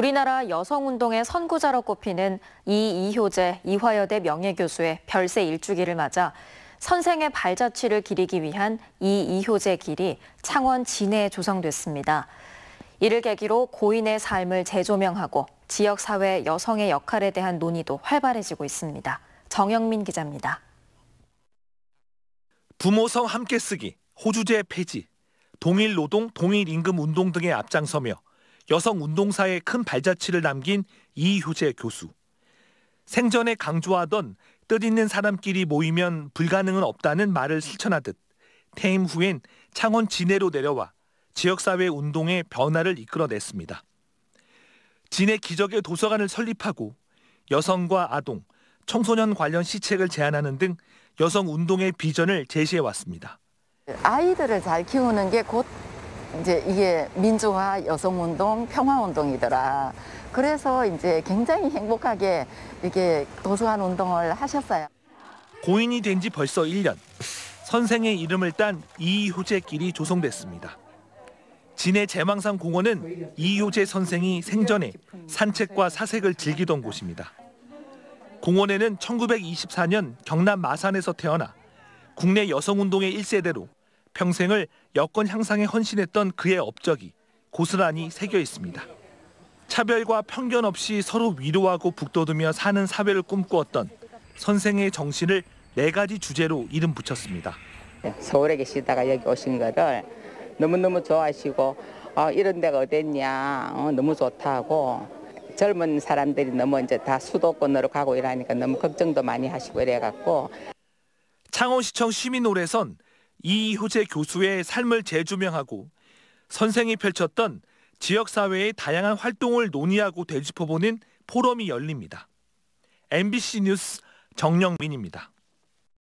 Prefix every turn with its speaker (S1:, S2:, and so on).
S1: 우리나라 여성운동의 선구자로 꼽히는 이이효재 이화여대 명예교수의 별세 일주기를 맞아 선생의 발자취를 기리기 위한 이이효재 길이 창원 진해에 조성됐습니다. 이를 계기로 고인의 삶을 재조명하고 지역사회 여성의 역할에 대한 논의도 활발해지고 있습니다. 정영민 기자입니다.
S2: 부모성 함께 쓰기, 호주제 폐지, 동일 노동, 동일 임금 운동 등에 앞장서며 여성 운동사에 큰 발자취를 남긴 이효재 교수. 생전에 강조하던 뜻 있는 사람끼리 모이면 불가능은 없다는 말을 실천하듯 퇴임 후엔 창원 진해로 내려와 지역사회 운동의 변화를 이끌어냈습니다. 진해 기적의 도서관을 설립하고 여성과 아동, 청소년 관련 시책을 제안하는 등 여성 운동의 비전을 제시해 왔습니다.
S3: 아이들을 잘 키우는 게곧 이제 이게 민주화 여성운동 평화운동이더라 그래서 이제 굉장히 행복하게 이게 도서관 운동을 하셨어요.
S2: 고인이 된 지 벌써 1년. 선생의 이름을 딴 이효재 길이 조성됐습니다. 진해 제망산 공원은 이효재 선생이 생전에 산책과 사색을 즐기던 곳입니다. 공원에는 1924년 경남 마산에서 태어나 국내 여성운동의 1세대로 평생을 여권 향상에 헌신했던 그의 업적이 고스란히 새겨 있습니다. 차별과 편견 없이 서로 위로하고 북돋으며 사는 사회를 꿈꾸었던 선생의 정신을 네 가지 주제로 이름 붙였습니다.
S4: 네, 서울에 계시다가 여기 오신 거를 너무너무 좋아하시고 어, 이런 데가 어딨냐 어, 너무 좋다고 젊은 사람들이 너무 이제 다 수도권으로 가고 이러니까 너무 걱정도 많이 하시고
S2: 이래갖고 창원시청 시민홀에선 이효재 교수의 삶을 재조명하고 선생이 펼쳤던 지역사회의 다양한 활동을 논의하고 되짚어보는 포럼이 열립니다. MBC 뉴스 정영민입니다.